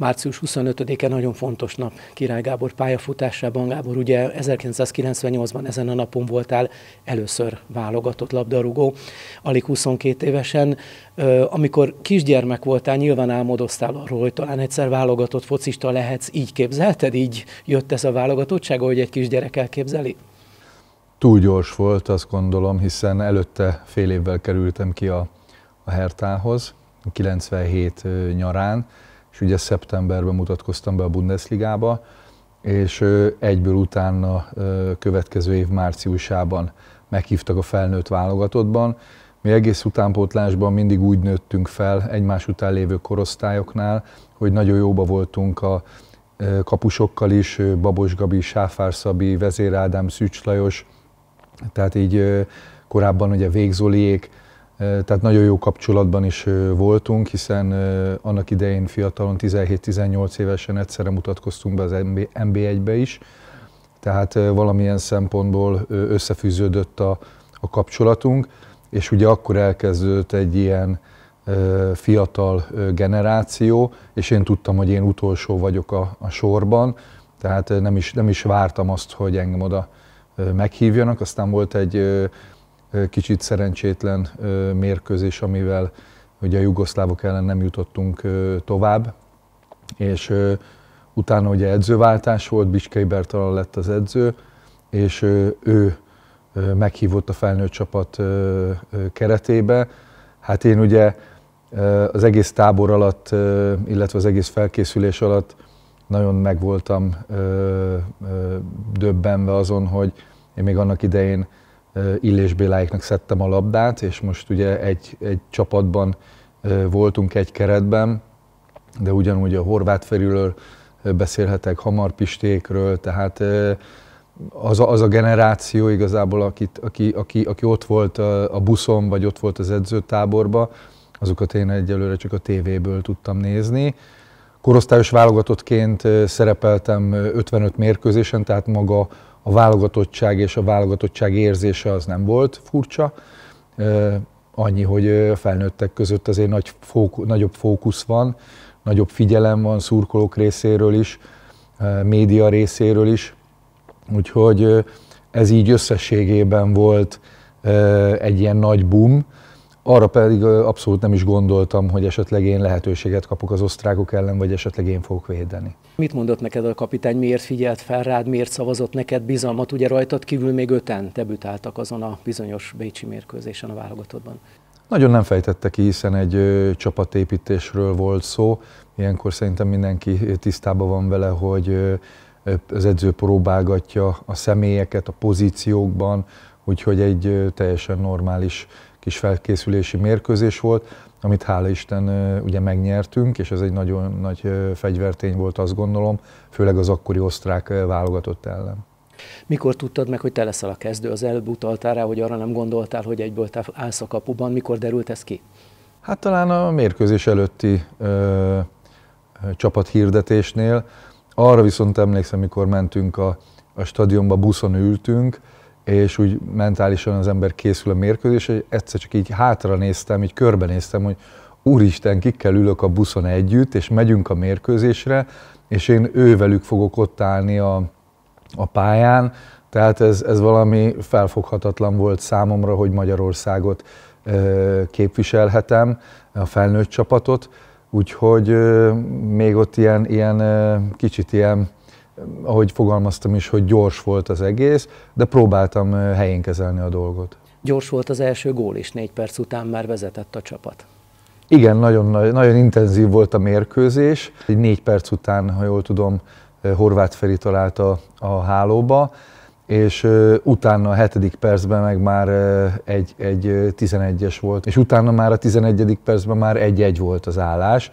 március 25-e nagyon fontos nap Király Gábor pályafutásában. Gábor, ugye 1998-ban ezen a napon voltál először válogatott labdarúgó, alig 22 évesen. Amikor kisgyermek voltál, nyilván álmodoztál arról, hogy talán egyszer válogatott focista lehetsz. Így képzelted? Így jött ez a válogatottság, hogy egy kisgyerek elképzeli? Túl gyors volt, azt gondolom, hiszen előtte fél évvel kerültem ki a, a Hertához, 97 nyarán, és ugye szeptemberben mutatkoztam be a Bundesligába, és egyből utána következő év márciusában meghívtak a felnőtt válogatottban. Mi egész utánpótlásban mindig úgy nőttünk fel egymás után lévő korosztályoknál, hogy nagyon jóba voltunk a kapusokkal is, Babos Gabi, Sáfár Szabi, Vezér Ádám, Szücs Lajos, tehát így korábban ugye Végzoliék, tehát nagyon jó kapcsolatban is voltunk, hiszen annak idején fiatalon, 17-18 évesen egyszerre mutatkoztunk be az MB1-be is, tehát valamilyen szempontból összefűződött a, a kapcsolatunk, és ugye akkor elkezdődött egy ilyen fiatal generáció, és én tudtam, hogy én utolsó vagyok a, a sorban, tehát nem is, nem is vártam azt, hogy engem oda meghívjanak. Aztán volt egy kicsit szerencsétlen mérkőzés, amivel ugye a jugoszlávok ellen nem jutottunk tovább, és utána ugye edzőváltás volt, Biskei Bertalan lett az edző, és ő meghívott a felnőtt csapat keretébe. Hát én ugye az egész tábor alatt, illetve az egész felkészülés alatt nagyon megvoltam döbbenve azon, hogy én még annak idején Illés Béláiknak szedtem a labdát, és most ugye egy, egy csapatban voltunk egy keretben, de ugyanúgy a Horváth Feriről beszélhetek, Hamar Pistékről, tehát az a, az a generáció igazából, akit, aki, aki, aki ott volt a buszon, vagy ott volt az edzőtáborban, azokat én egyelőre csak a tévéből tudtam nézni. Korosztályos válogatottként szerepeltem 55 mérkőzésen, tehát maga a válogatottság és a válogatottság érzése az nem volt furcsa. Annyi, hogy a felnőttek között azért nagy fókusz, nagyobb fókusz van, nagyobb figyelem van szurkolók részéről is, média részéről is, úgyhogy ez így összességében volt egy ilyen nagy boom, arra pedig abszolút nem is gondoltam, hogy esetleg én lehetőséget kapok az osztrákok ellen, vagy esetleg én fogok védeni. Mit mondott neked a kapitány, miért figyelt fel rád, miért szavazott neked bizalmat? Ugye rajtad kívül még öten debütáltak azon a bizonyos bécsi mérkőzésen a válogatottban. Nagyon nem fejtette ki, hiszen egy csapatépítésről volt szó. Ilyenkor szerintem mindenki tisztában van vele, hogy az edző próbálgatja a személyeket a pozíciókban, úgyhogy egy teljesen normális kis felkészülési mérkőzés volt, amit hála Isten ugye megnyertünk, és ez egy nagyon nagy fegyvertény volt, azt gondolom, főleg az akkori osztrák válogatott ellen. Mikor tudtad meg, hogy te leszel a kezdő? Az előbb utaltál rá, hogy arra nem gondoltál, hogy egyből te állsz a kapuban. Mikor derült ez ki? Hát talán a mérkőzés előtti ö, csapathirdetésnél. Arra viszont emlékszem, mikor mentünk a, a stadionba, buszon ültünk, és úgy mentálisan az ember készül a mérkőzés, hogy egyszer csak így hátra néztem, így körbenéztem, hogy úristen, kikkel ülök a buszon együtt, és megyünk a mérkőzésre, és én ővelük fogok ott állni a, a pályán, tehát ez, ez valami felfoghatatlan volt számomra, hogy Magyarországot ö, képviselhetem, a felnőtt csapatot, úgyhogy ö, még ott ilyen, ilyen ö, kicsit ilyen ahogy fogalmaztam is, hogy gyors volt az egész, de próbáltam eh, helyén kezelni a dolgot. Gyors volt az első gól is, négy perc után már vezetett a csapat. Igen, nagyon, nagyon intenzív volt a mérkőzés. Négy perc után, ha jól tudom, eh, Horváth Feri találta a hálóba, és eh, utána a hetedik percben meg már egy, egy 11-es volt, és utána már a 11. percben már egy-egy volt az állás,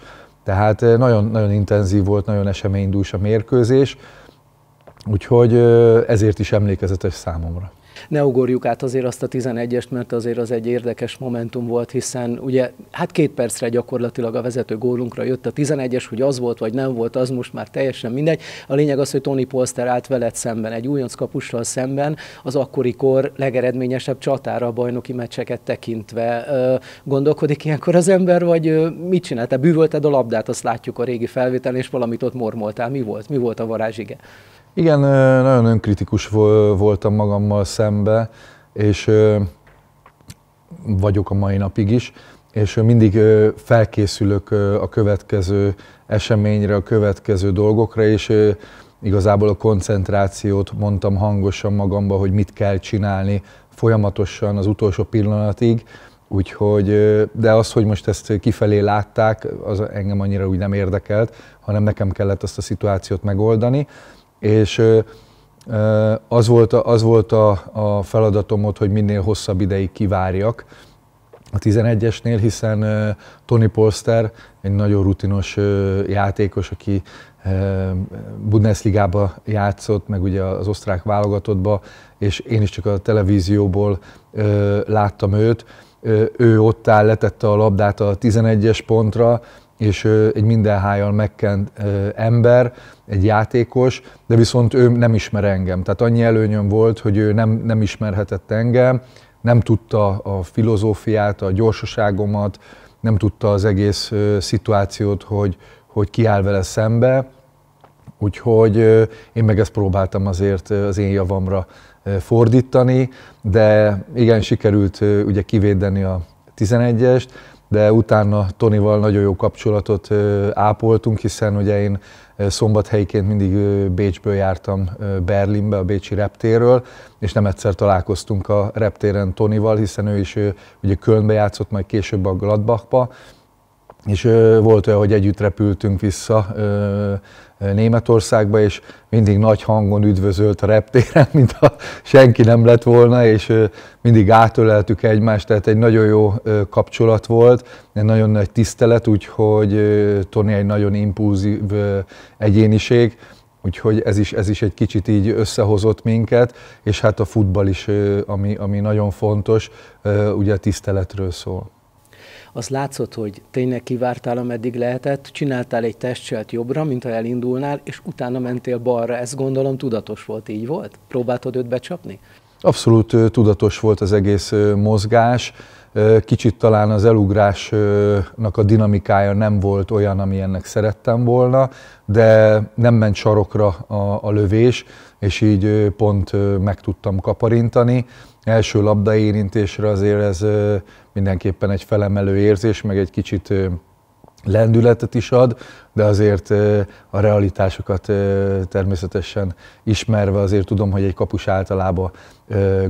tehát nagyon, nagyon intenzív volt, nagyon eseménydús a mérkőzés, úgyhogy ezért is emlékezetes számomra ne ugorjuk át azért azt a 11-est, mert azért az egy érdekes momentum volt, hiszen ugye hát két percre gyakorlatilag a vezető gólunkra jött a 11-es, hogy az volt vagy nem volt, az most már teljesen mindegy. A lényeg az, hogy Tony Polster állt veled szemben, egy újonc kapussal szemben, az akkori kor legeredményesebb csatára a bajnoki meccseket tekintve. Gondolkodik ilyenkor az ember, vagy mit csináltál? Bűvölted a labdát, azt látjuk a régi felvételen, és valamit ott mormoltál. Mi volt? Mi volt a varázsige? Igen, nagyon önkritikus voltam magammal szembe, és vagyok a mai napig is, és mindig felkészülök a következő eseményre, a következő dolgokra, és igazából a koncentrációt mondtam hangosan magamba, hogy mit kell csinálni folyamatosan az utolsó pillanatig, Úgyhogy, de az, hogy most ezt kifelé látták, az engem annyira úgy nem érdekelt, hanem nekem kellett azt a szituációt megoldani és az volt, a, az volt a, a feladatom ott, hogy minél hosszabb ideig kivárjak a 11-esnél, hiszen Tony Polster egy nagyon rutinos játékos, aki Bundesligába játszott, meg ugye az osztrák válogatottba, és én is csak a televízióból láttam őt. Ő ott áll, letette a labdát a 11-es pontra, és egy mindenhájjal megkent ember, egy játékos, de viszont ő nem ismer engem. Tehát annyi előnyöm volt, hogy ő nem, nem ismerhetett engem, nem tudta a filozófiát, a gyorsaságomat, nem tudta az egész szituációt, hogy, hogy kiáll vele szembe, úgyhogy én meg ezt próbáltam azért az én javamra fordítani, de igen, sikerült ugye kivédeni a 11-est, de utána Tonival nagyon jó kapcsolatot ápoltunk, hiszen ugye én szombathelyként mindig Bécsből jártam Berlinbe, a Bécsi reptéről, és nem egyszer találkoztunk a reptéren Tonival, hiszen ő is ugye Kölnbe játszott, majd később a Gladbachba, és ö, volt olyan, hogy együtt repültünk vissza ö, Németországba, és mindig nagy hangon üdvözölt a reptéren, mint ha senki nem lett volna, és ö, mindig átöleltük egymást, tehát egy nagyon jó ö, kapcsolat volt, egy nagyon nagy tisztelet, úgyhogy ö, Tony egy nagyon impulzív ö, egyéniség, úgyhogy ez is, ez is egy kicsit így összehozott minket, és hát a futball is, ami, ami nagyon fontos, ugye a tiszteletről szól az látszott, hogy tényleg kivártál, ameddig lehetett, csináltál egy testselt jobbra, mint ha elindulnál, és utána mentél balra. Ez gondolom tudatos volt, így volt? Próbáltad őt becsapni? Abszolút tudatos volt az egész mozgás. Kicsit talán az elugrásnak a dinamikája nem volt olyan, ami ennek szerettem volna, de nem ment sarokra a, a lövés és így pont meg tudtam kaparintani. Első érintésre azért ez mindenképpen egy felemelő érzés, meg egy kicsit lendületet is ad, de azért a realitásokat természetesen ismerve azért tudom, hogy egy kapus általában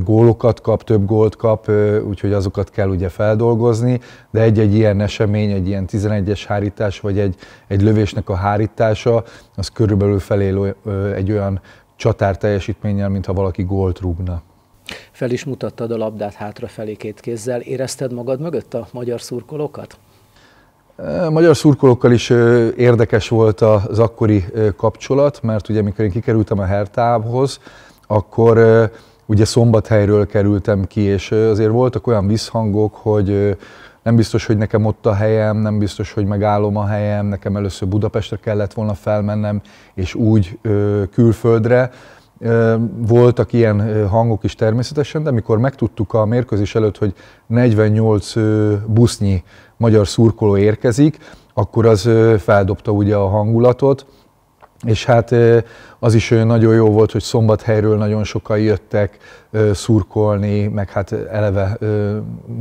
gólokat kap, több gólt kap, úgyhogy azokat kell ugye feldolgozni, de egy-egy ilyen esemény, egy ilyen 11-es hárítás, vagy egy, egy lövésnek a hárítása, az körülbelül felél egy olyan csatár teljesítménnyel, mintha valaki gólt rúgna. Fel is mutattad a labdát hátrafelé két kézzel. Érezted magad mögött a magyar szurkolókat? E, magyar szurkolókkal is e, érdekes volt az akkori e, kapcsolat, mert ugye amikor én kikerültem a Hertához, akkor ugye Szombathelyről kerültem ki, és azért voltak olyan visszhangok, hogy nem biztos, hogy nekem ott a helyem, nem biztos, hogy megállom a helyem, nekem először Budapestre kellett volna felmennem, és úgy ö, külföldre. Ö, voltak ilyen hangok is természetesen, de mikor megtudtuk a mérkőzés előtt, hogy 48 ö, busznyi magyar szurkoló érkezik, akkor az ö, feldobta ugye a hangulatot, és hát az is nagyon jó volt, hogy szombathelyről nagyon sokan jöttek szurkolni, meg hát eleve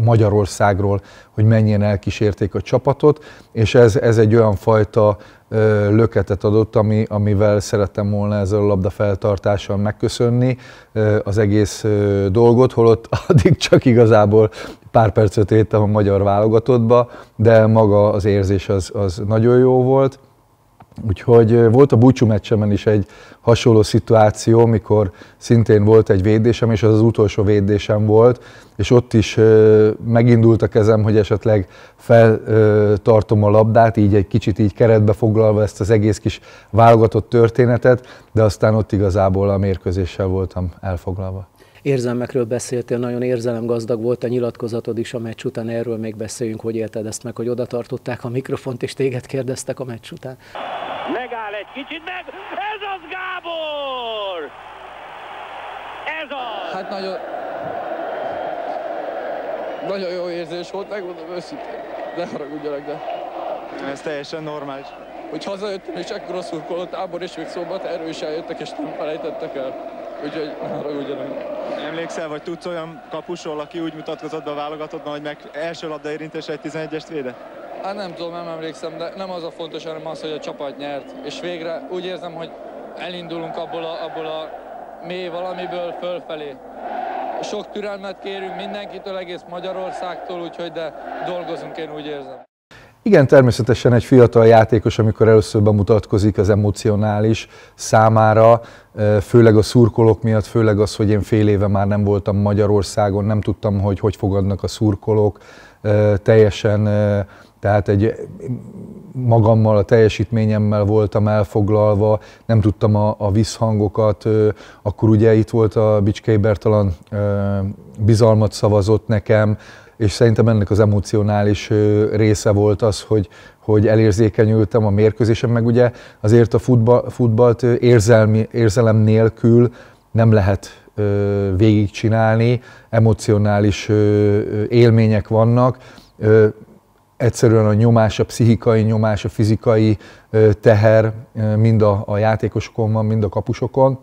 Magyarországról, hogy mennyien elkísérték a csapatot, és ez, ez egy olyan fajta löketet adott, ami, amivel szerettem volna ezzel a labda feltartással megköszönni az egész dolgot, holott addig csak igazából pár percet értem a magyar válogatottba, de maga az érzés az, az nagyon jó volt. Úgyhogy volt a búcsú meccsemen is egy hasonló szituáció, mikor szintén volt egy védésem, és az az utolsó védésem volt, és ott is megindult a kezem, hogy esetleg feltartom a labdát, így egy kicsit így keretbe foglalva ezt az egész kis válogatott történetet, de aztán ott igazából a mérkőzéssel voltam elfoglalva érzelmekről beszéltél, nagyon érzelemgazdag volt a nyilatkozatod is a meccs után, erről még beszéljünk, hogy élted ezt meg, hogy oda tartották a mikrofont, és téged kérdeztek a meccs után. Megáll egy kicsit, meg ez az Gábor! Ez az! Hát nagyon... Nagyon jó érzés volt, megmondom őszintén. Ne haragudjanak, de... Ez teljesen normális. Hogy hazajöttem, és ekkor rosszul kolott Ábor és még szombat erősen jöttek, és nem felejtettek el. Úgyhogy ne haragudjanak. Emlékszel, vagy tudsz olyan kapusról, aki úgy mutatkozott be a válogatottban, hogy meg első labda érintése egy 11-est védett? Hát nem tudom, nem emlékszem, de nem az a fontos, hanem az, hogy a csapat nyert. És végre úgy érzem, hogy elindulunk abból a, abból a mély valamiből fölfelé. Sok türelmet kérünk mindenkitől, egész Magyarországtól, úgyhogy de dolgozunk, én úgy érzem. Igen, természetesen egy fiatal játékos, amikor először bemutatkozik az emocionális számára, e, főleg a szurkolók miatt, főleg az, hogy én fél éve már nem voltam Magyarországon, nem tudtam, hogy hogy fogadnak a szurkolók, e, teljesen e, tehát egy magammal, a teljesítményemmel voltam elfoglalva, nem tudtam a, a visszhangokat, akkor ugye itt volt a Bicskei Bertalan bizalmat szavazott nekem, és szerintem ennek az emocionális része volt az, hogy, hogy elérzékenyültem a mérkőzésen, meg ugye azért a futball, futballt érzelmi, érzelem nélkül nem lehet végigcsinálni, emocionális élmények vannak, egyszerűen a nyomás, a pszichikai nyomás, a fizikai teher mind a, a játékosokon van, mind a kapusokon,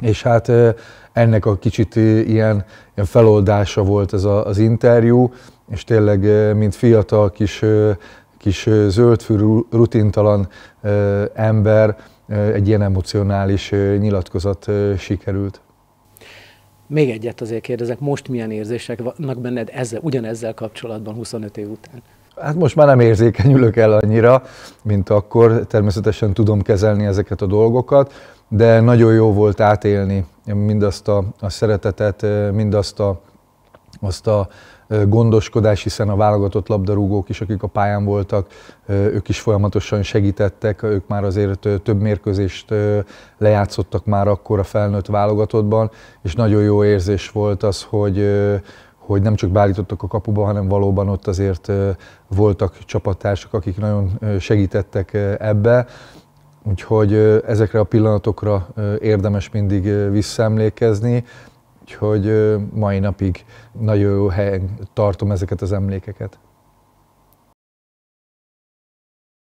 és hát ennek a kicsit ilyen, ilyen feloldása volt ez a, az interjú, és tényleg, mint fiatal kis, kis zöldfű rutintalan ember, egy ilyen emocionális nyilatkozat sikerült. Még egyet azért kérdezek, most milyen érzések vannak benned ezzel, ugyanezzel kapcsolatban 25 év után? Hát most már nem érzékenyülök el annyira, mint akkor. Természetesen tudom kezelni ezeket a dolgokat, de nagyon jó volt átélni mindazt a, a szeretetet, eh, mindazt a, azt a eh, gondoskodás, hiszen a válogatott labdarúgók is, akik a pályán voltak, eh, ők is folyamatosan segítettek, ők már azért több mérkőzést lejátszottak már akkor a felnőtt válogatottban, és nagyon jó érzés volt az, hogy, hogy nem csak beállítottak a kapuba, hanem valóban ott azért voltak csapattársak, akik nagyon segítettek ebbe. Úgyhogy ezekre a pillanatokra érdemes mindig visszaemlékezni, úgyhogy mai napig nagyon jó helyen tartom ezeket az emlékeket.